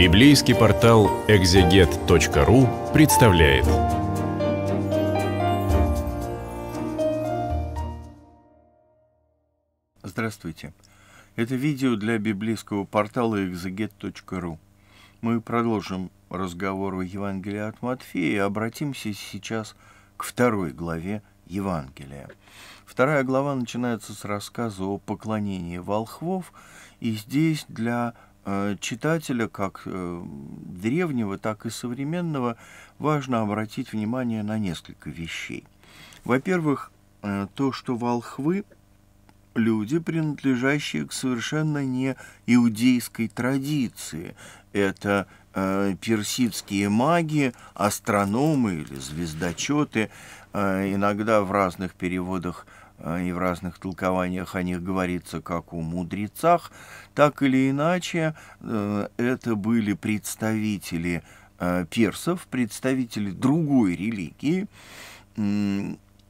Библейский портал экзегет.ру представляет. Здравствуйте. Это видео для библейского портала экзегет.ру. Мы продолжим разговор о Евангелии от Матфея и обратимся сейчас к второй главе Евангелия. Вторая глава начинается с рассказа о поклонении волхвов, и здесь для Э, читателя, как э, древнего, так и современного, важно обратить внимание на несколько вещей. Во-первых, э, то, что волхвы – люди, принадлежащие к совершенно не иудейской традиции. Это персидские маги, астрономы или звездочеты, иногда в разных переводах – Э, и в разных толкованиях о них говорится как о мудрецах, так или иначе э, это были представители э, персов, представители другой религии,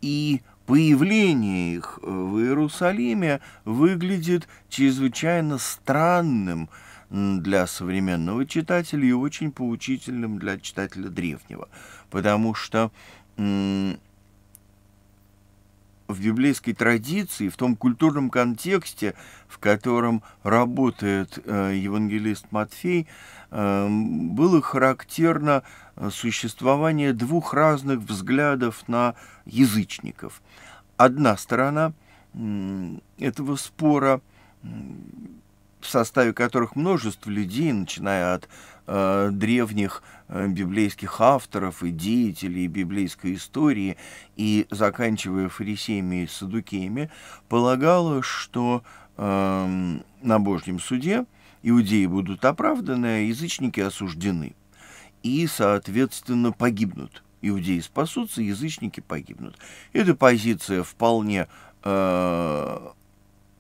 и появление их в Иерусалиме выглядит чрезвычайно странным для современного читателя и очень поучительным для читателя древнего, потому что в библейской традиции, в том культурном контексте, в котором работает э, евангелист Матфей, эм, было характерно э, существование двух разных взглядов на язычников. Одна сторона этого спора в составе которых множество людей, начиная от Э, древних э, библейских авторов и деятелей библейской истории и заканчивая фарисеями и садукеями, полагала, что э, на Божьем суде иудеи будут оправданы, а язычники осуждены и, соответственно, погибнут. Иудеи спасутся, язычники погибнут. Эта позиция вполне э,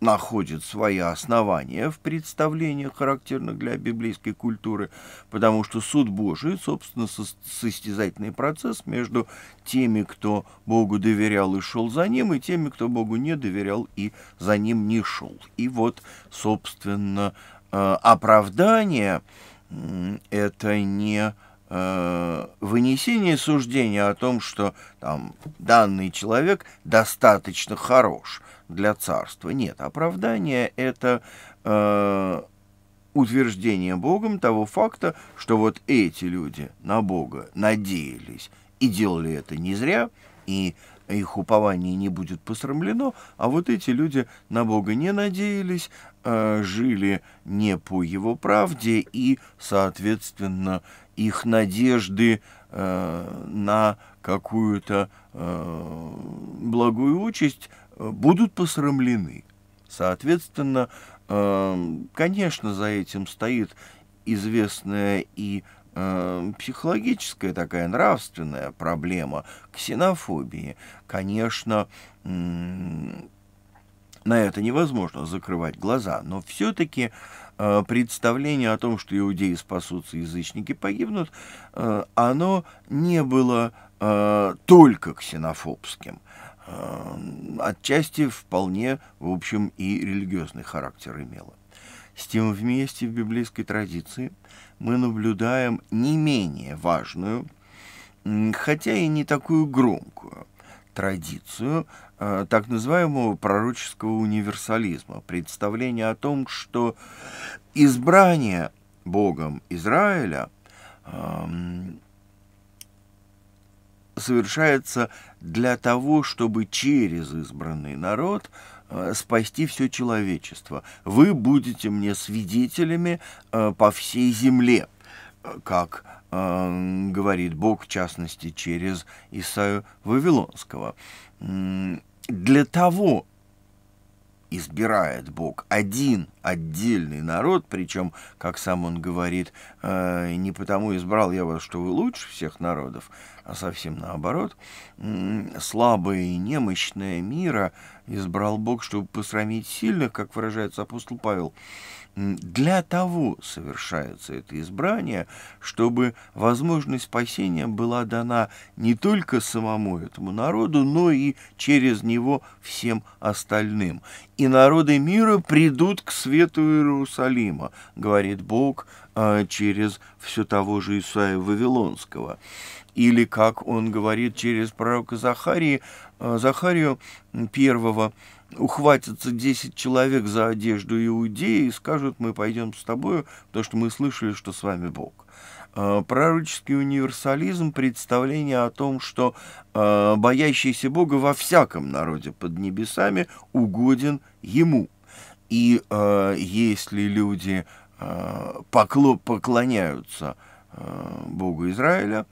находит свои основания в представлениях, характерных для библейской культуры, потому что суд Божий, собственно, состязательный процесс между теми, кто Богу доверял и шел за ним, и теми, кто Богу не доверял и за ним не шел. И вот, собственно, э, оправдание – это не Э, вынесение суждения о том, что там данный человек достаточно хорош для царства. Нет, оправдание это э, утверждение Богом того факта, что вот эти люди на Бога надеялись и делали это не зря, и их упование не будет посрамлено, а вот эти люди на Бога не надеялись, э, жили не по его правде и, соответственно, их надежды э, на какую-то э, благую участь э, будут посрамлены. Соответственно, э, конечно, за этим стоит известная и э, психологическая такая нравственная проблема ксенофобии. Конечно, э, на это невозможно закрывать глаза, но все-таки э, Э, представление о том, что иудеи спасутся, язычники погибнут, э, оно не было э, только ксенофобским. Отчасти вполне, в общем, и религиозный характер имело. С тем вместе в библейской традиции мы наблюдаем не менее важную, хотя и не такую громкую – традицию э, так называемого пророческого универсализма, представление о том, что избрание Богом Израиля совершается для того, чтобы через избранный народ э, спасти все человечество. Вы будете мне свидетелями э, по всей земле как э, говорит Бог, в частности, через Исаю Вавилонского. Для того избирает Бог один отдельный народ, причем, как сам он говорит, э, не потому избрал я вас, что вы лучше всех народов, а совсем наоборот, слабое и немощное мира избрал Бог, чтобы посрамить сильных, как выражается апостол Павел. Э, для того совершается это избрание, чтобы возможность спасения была дана не только самому этому народу, но и через него всем остальным. И народы мира придут к свету Иерусалима, говорит Бог а, через все того же Исаия Вавилонского. Или, как он говорит через пророка Захарии, а, Захарию первого, ухватятся 10 человек за одежду иудеи и скажут, мы пойдем с тобою, потому что мы слышали, что с вами Бог. А, пророческий универсализм, представление о том, что а, боящийся Бога во всяком народе под небесами угоден Ему. И а, если люди покло, поклоняются Богу Израиля,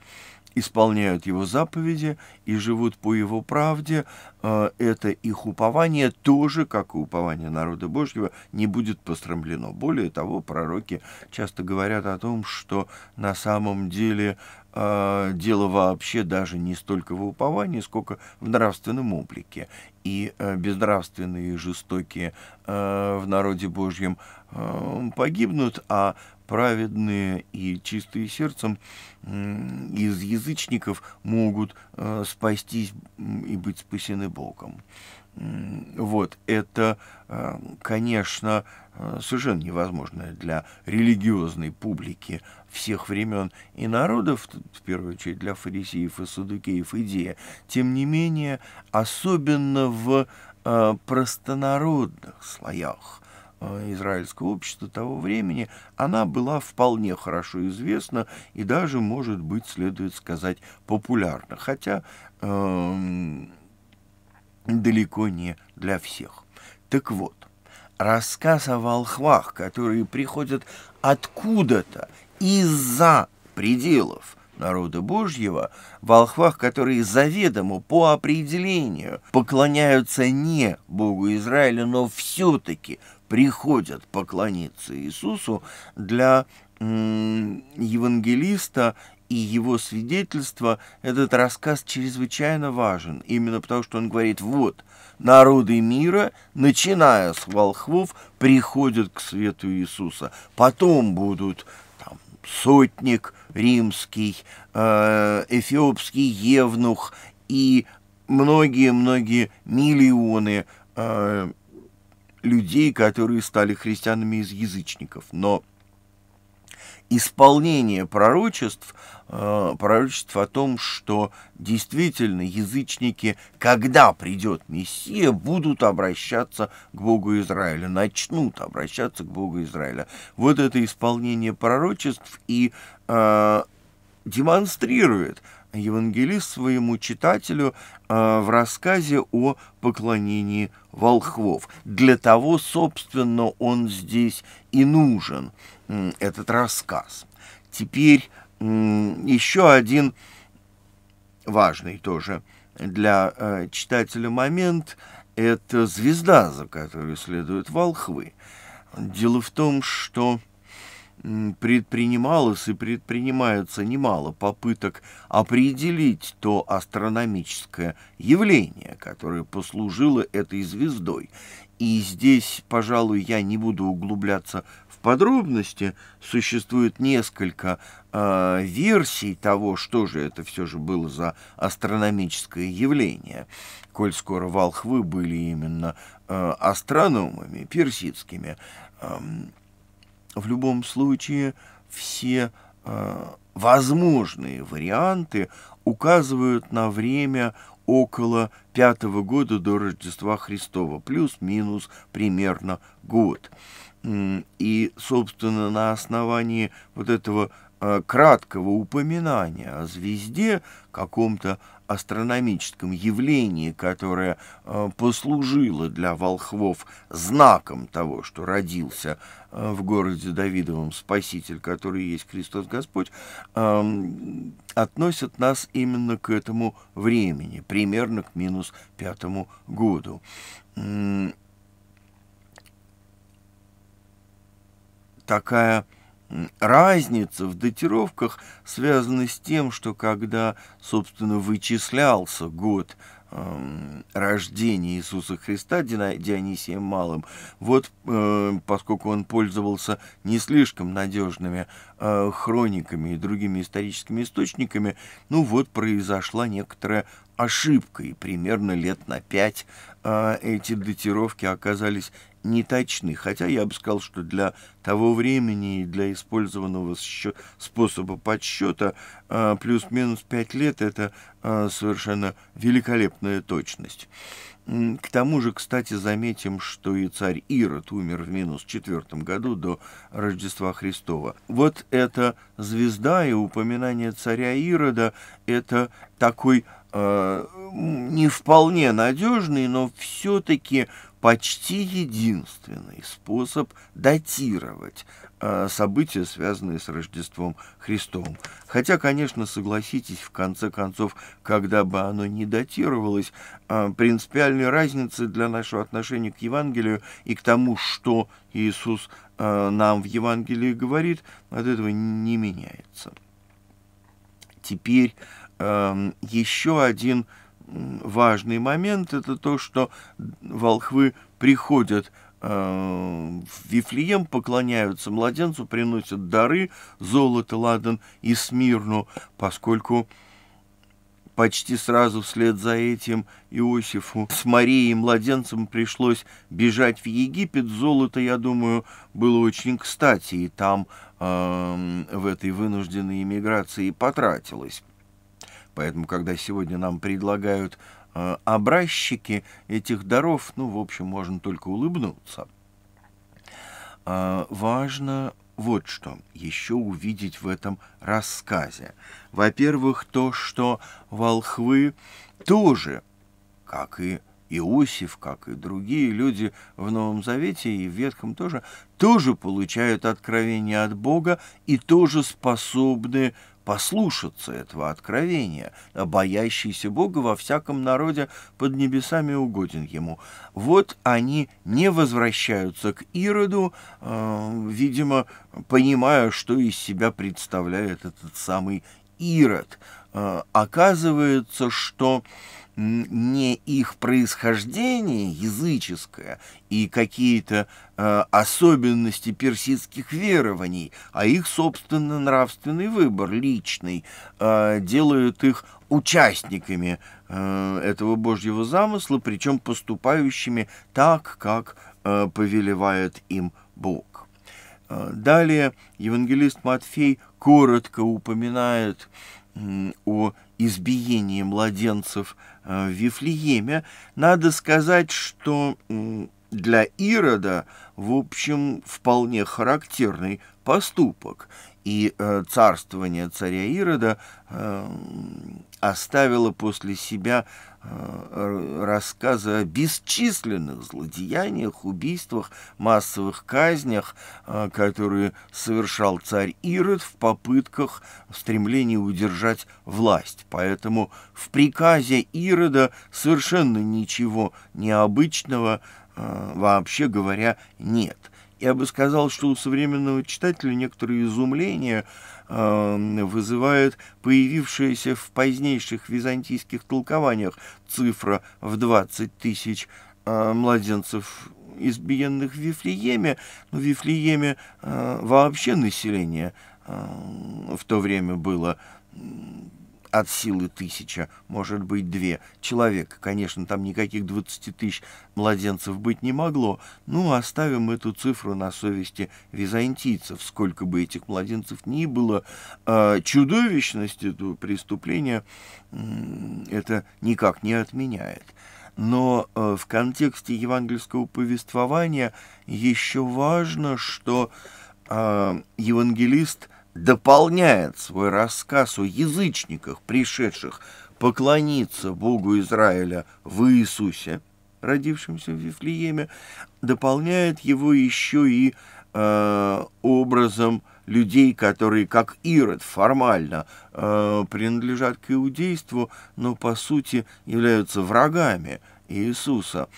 исполняют его заповеди и живут по его правде, э, это их упование тоже, как и упование народа Божьего, не будет пострамлено. Более того, пророки часто говорят о том, что на самом деле э, дело вообще даже не столько в уповании, сколько в нравственном облике. И э, безнравственные и жестокие в народе Божьем погибнут, а праведные и чистые сердцем из язычников могут э, спастись и быть спасены Богом. Вот, это, э, конечно, э, совершенно невозможно для религиозной публики всех времен и народов, в первую очередь для фарисеев и садукеев, идея. Тем не менее, особенно в простонародных слоях – Э, израильского общества того времени, она была вполне хорошо известна и даже, может быть, следует сказать, популярна, хотя э, далеко не для всех. Так вот, рассказ о волхвах, которые приходят откуда-то из-за пределов народа Божьего, волхвах, которые заведомо по определению поклоняются не Богу Израиля, но все-таки приходят поклониться Иисусу, для евангелиста и его свидетельства этот рассказ чрезвычайно важен, именно потому что он говорит, вот, народы мира, начиная с волхвов, приходят к свету Иисуса, потом будут там, сотник, римский, э, эфиопский евнух и многие-многие миллионы э, людей, которые стали христианами из язычников. Но исполнение пророчеств, э, пророчеств о том, что действительно язычники, когда придет Мессия, будут обращаться к Богу Израиля, начнут обращаться к Богу Израиля. Вот это исполнение пророчеств и э, демонстрирует – евангелист своему читателю э, в рассказе о поклонении волхвов. Для того, собственно, он здесь и нужен, этот рассказ. Теперь еще один важный тоже для э, читателя момент – это звезда, за которую следуют волхвы. Дело в том, что предпринималось и предпринимаются немало попыток определить то астрономическое явление, которое послужило этой звездой. И здесь, пожалуй, я не буду углубляться в подробности. Существует несколько э, версий того, что же это все же было за астрономическое явление. Коль скоро волхвы были именно э, астрономами персидскими, э, в любом случае все э, возможные варианты указывают на время около пятого года до Рождества Христова, плюс-минус примерно год. И, собственно, на основании вот этого э, краткого упоминания о звезде, каком-то астрономическом явлении, которое э, послужило для волхвов знаком того, что родился э, в городе Давидовом Спаситель, который есть Христос Господь, эм, относят нас именно к этому времени, примерно к минус пятому году. Такая Разница в датировках связана с тем, что когда, собственно, вычислялся год э, рождения Иисуса Христа Дионисием Малым, вот э, поскольку он пользовался не слишком надежными Э, хрониками и другими историческими источниками, ну вот произошла некоторая ошибка, и примерно лет на пять э, эти датировки оказались неточны, хотя я бы сказал, что для того времени и для использованного способа подсчета э, плюс-минус пять лет – это совершенно великолепная точность. К тому же, кстати, заметим, что и царь Ирод умер в минус четвертом году до Рождества Христова. Вот эта звезда и упоминание царя Ирода – это такой э, не вполне надежный, но все-таки почти единственный способ датировать а, события, связанные с Рождеством Христовым. Хотя, конечно, согласитесь, в конце концов, когда бы оно ни датировалось, а, принципиальной разницы для нашего отношения к Евангелию и к тому, что Иисус а, нам в Евангелии говорит, от этого не меняется. Теперь еще один важный момент – это то, что волхвы приходят Эм, в Вифлеем поклоняются младенцу, приносят дары, золото, ладан и смирну, поскольку почти сразу вслед за этим Иосифу с Марией младенцем пришлось бежать в Египет. Золото, я думаю, было очень кстати, и там э, в этой вынужденной иммиграции потратилось. Поэтому, когда сегодня нам предлагают Э, образчики этих даров, ну, в общем, можно только улыбнуться. А, важно вот что еще увидеть в этом рассказе. Во-первых, то, что волхвы тоже, как и Иосиф, как и другие люди в Новом Завете и в Ветхом тоже, тоже получают откровение от Бога и тоже способны послушаться этого откровения, боящийся Бога во всяком народе под небесами угоден ему. Вот они не возвращаются к Ироду, э, видимо, понимая, что из себя представляет этот самый Ирод. Э, оказывается, что не их происхождение языческое и какие-то э, особенности персидских верований, а их, собственно, нравственный выбор личный э, делают их участниками э, этого божьего замысла, причем поступающими так, как э, повелевает им Бог. Э, далее евангелист Матфей коротко упоминает э, о избиении младенцев э, в Вифлееме, надо сказать, что для Ирода, в общем, вполне характерный поступок. И э, царствование царя Ирода э, оставило после себя рассказы о бесчисленных злодеяниях, убийствах, массовых казнях, а, которые совершал царь Ирод в попытках, в стремлении удержать власть. Поэтому в приказе Ирода совершенно ничего необычного, а, вообще говоря, нет. Я бы сказал, что у современного читателя некоторое изумление – Эм, вызывает появившаяся в позднейших византийских толкованиях цифра в 20 тысяч э, младенцев избиенных в Вифлееме, но в Вифлееме э, вообще население э, в то время было от силы тысяча, может быть, две. Человек, конечно, там никаких 20 тысяч младенцев быть не могло, ну, оставим эту цифру на совести византийцев, сколько бы этих младенцев ни было. А, чудовищность этого преступления это никак не отменяет. Но а, в контексте евангельского повествования еще важно, что а, евангелист – дополняет свой рассказ о язычниках, пришедших поклониться Богу Израиля в Иисусе, родившемся в Вифлееме, дополняет его еще и э, образом людей, которые, как Ирод, формально э, принадлежат к иудейству, но по сути являются врагами Иисуса.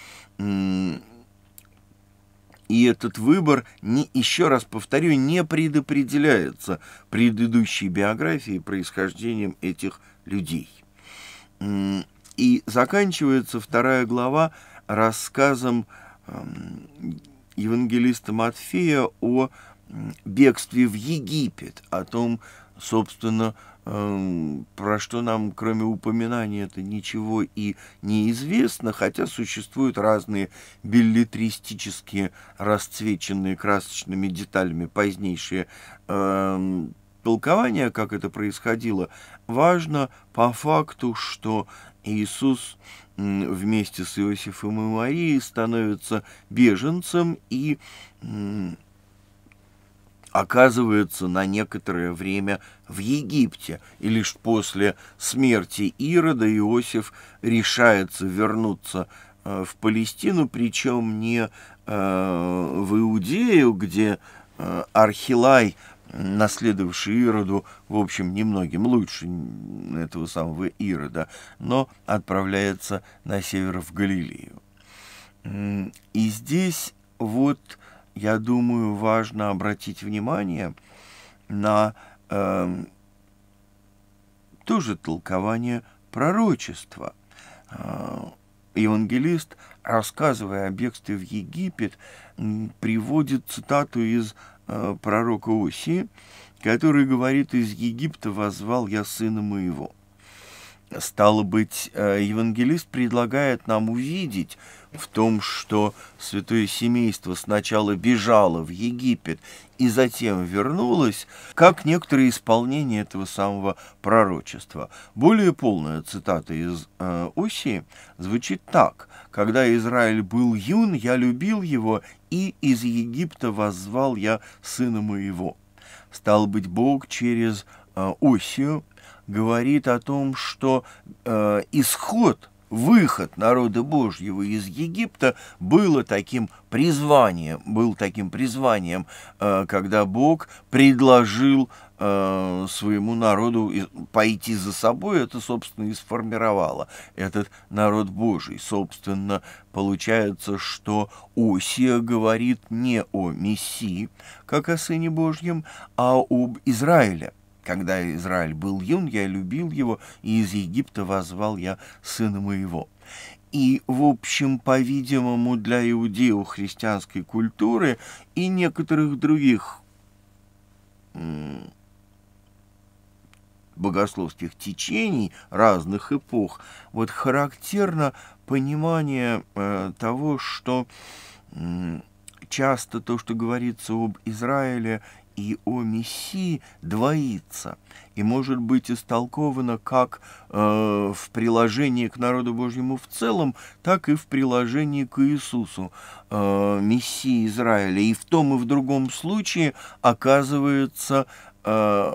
И этот выбор, не, еще раз повторю, не предопределяется предыдущей биографией и происхождением этих людей. И заканчивается вторая глава рассказом евангелиста Матфея о бегстве в Египет, о том, собственно, Эм, про что нам, кроме упоминания, это ничего и неизвестно, хотя существуют разные билетристические, расцвеченные красочными деталями позднейшие э, толкования, как это происходило. Важно по факту, что Иисус вместе с Иосифом и Марией становится беженцем и оказываются на некоторое время в Египте, и лишь после смерти Ирода Иосиф решается вернуться э, в Палестину, причем не э, в Иудею, где э, Архилай, наследовавший Ироду, в общем, немногим лучше этого самого Ирода, но отправляется на север в Галилею. И здесь вот я думаю, важно обратить внимание на э, тоже толкование пророчества. Э, евангелист, рассказывая о бегстве в Египет, приводит цитату из э, пророка Оси, который говорит, «Из Египта возвал я сына моего». Стало быть, э, евангелист предлагает нам увидеть в том, что святое семейство сначала бежало в Египет и затем вернулось, как некоторое исполнение этого самого пророчества. Более полная цитата из э, Осии звучит так. «Когда Израиль был юн, я любил его, и из Египта воззвал я сына моего». Стало быть, Бог через Э, осью говорит о том, что э, исход, выход народа Божьего из Египта было таким призванием, был таким призванием, э, когда Бог предложил э, своему народу пойти за собой, это, собственно, и сформировало этот народ Божий. Собственно, получается, что Осия говорит не о Мессии, как о Сыне Божьем, а об Израиле – когда Израиль был юн, я любил его, и из Египта возвал я сына моего. И, в общем, по-видимому, для иудео-христианской культуры и некоторых других богословских течений разных эпох, вот характерно понимание э, того, что часто то, что говорится об Израиле и о Мессии двоится и может быть истолковано как э, в приложении к народу Божьему в целом, так и в приложении к Иисусу, э, Мессии Израиля. И в том и в другом случае оказывается э,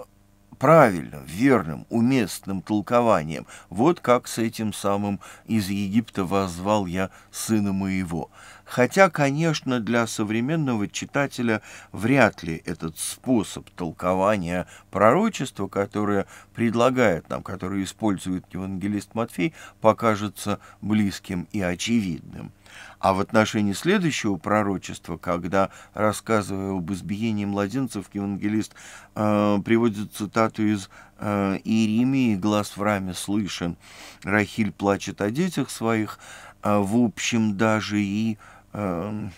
правильным, верным, уместным толкованием. Вот как с этим самым из Египта воззвал я сына моего. Хотя, конечно, для современного читателя вряд ли этот способ толкования пророчества, которое предлагает нам, которое использует евангелист Матфей, покажется близким и очевидным. А в отношении следующего пророчества, когда, рассказывая об избиении младенцев, евангелист э, приводит цитату из э, Иеремии «Глаз в раме слышен», «Рахиль плачет о детях своих», э, в общем, даже и Эм,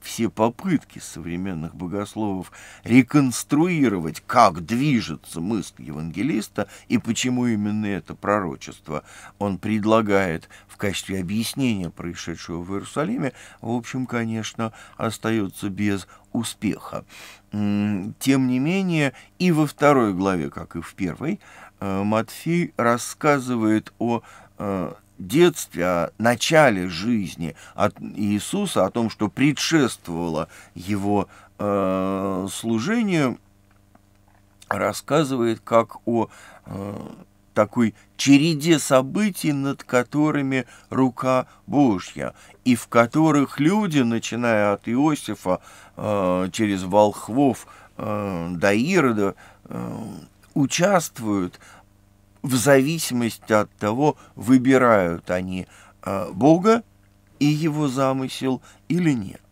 все попытки современных богословов реконструировать, как движется мысль евангелиста и почему именно это пророчество он предлагает в качестве объяснения происшедшего в Иерусалиме, в общем, конечно, остается без успеха. Тем не менее, и во второй главе, как и в первой, э, Матфей рассказывает о э, детстве, о начале жизни от Иисуса, о том, что предшествовало его э, служению, рассказывает как о э, такой череде событий, над которыми рука Божья, и в которых люди, начиная от Иосифа э, через волхвов э, до Ирода, э, участвуют в зависимости от того, выбирают они э, Бога и его замысел или нет.